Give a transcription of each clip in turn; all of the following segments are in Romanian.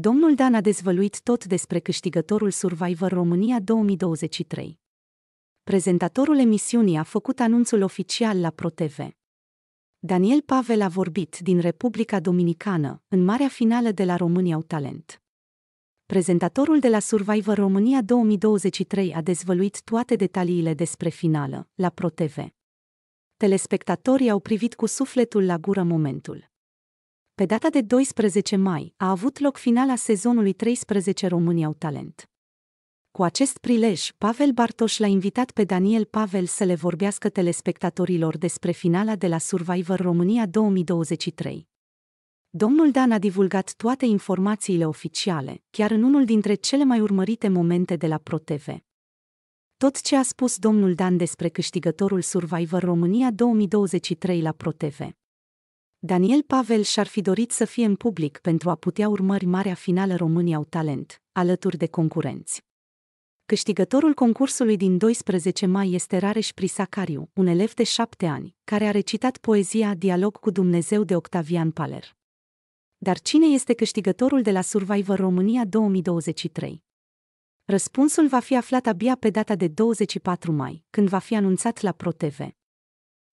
Domnul Dan a dezvăluit tot despre câștigătorul Survivor România 2023. Prezentatorul emisiunii a făcut anunțul oficial la ProTV. Daniel Pavel a vorbit din Republica Dominicană, în marea finală de la România au talent. Prezentatorul de la Survivor România 2023 a dezvăluit toate detaliile despre finală, la ProTV. Telespectatorii au privit cu sufletul la gură momentul. Pe data de 12 mai a avut loc finala sezonului 13 România au talent. Cu acest prilej, Pavel Bartoș l-a invitat pe Daniel Pavel să le vorbească telespectatorilor despre finala de la Survivor România 2023. Domnul Dan a divulgat toate informațiile oficiale, chiar în unul dintre cele mai urmărite momente de la ProTV. Tot ce a spus domnul Dan despre câștigătorul Survivor România 2023 la ProTV. Daniel Pavel și-ar fi dorit să fie în public pentru a putea urmări marea finală România au talent, alături de concurenți. Câștigătorul concursului din 12 mai este Rareș Prisacariu, un elev de șapte ani, care a recitat poezia Dialog cu Dumnezeu de Octavian Paler. Dar cine este câștigătorul de la Survivor România 2023? Răspunsul va fi aflat abia pe data de 24 mai, când va fi anunțat la ProTV.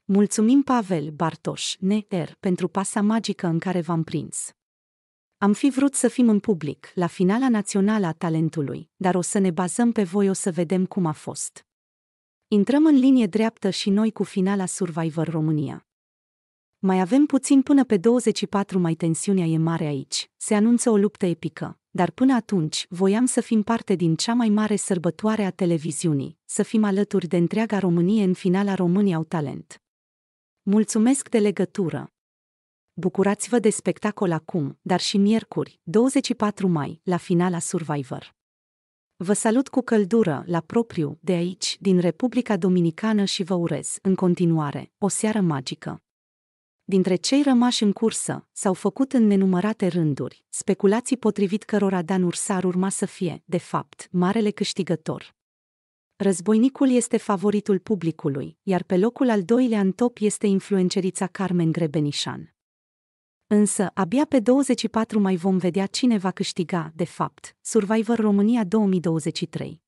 Mulțumim Pavel Bartoș, neer pentru pasa magică în care v-am prins. Am fi vrut să fim în public, la finala națională a talentului, dar o să ne bazăm pe voi, o să vedem cum a fost. Intrăm în linie dreaptă și noi cu finala Survivor România. Mai avem puțin până pe 24 mai tensiunea e mare aici, se anunță o luptă epică, dar până atunci voiam să fim parte din cea mai mare sărbătoare a televiziunii, să fim alături de întreaga Românie în finala România au talent. Mulțumesc de legătură! Bucurați-vă de spectacol acum, dar și miercuri, 24 mai, la finala Survivor. Vă salut cu căldură, la propriu, de aici, din Republica Dominicană și vă urez, în continuare, o seară magică. Dintre cei rămași în cursă, s-au făcut în nenumărate rânduri, speculații potrivit cărora Dan Ursar urma să fie, de fapt, marele câștigător. Războinicul este favoritul publicului, iar pe locul al doilea în top este influencerița Carmen Grebenișan. Însă, abia pe 24 mai vom vedea cine va câștiga, de fapt, Survivor România 2023.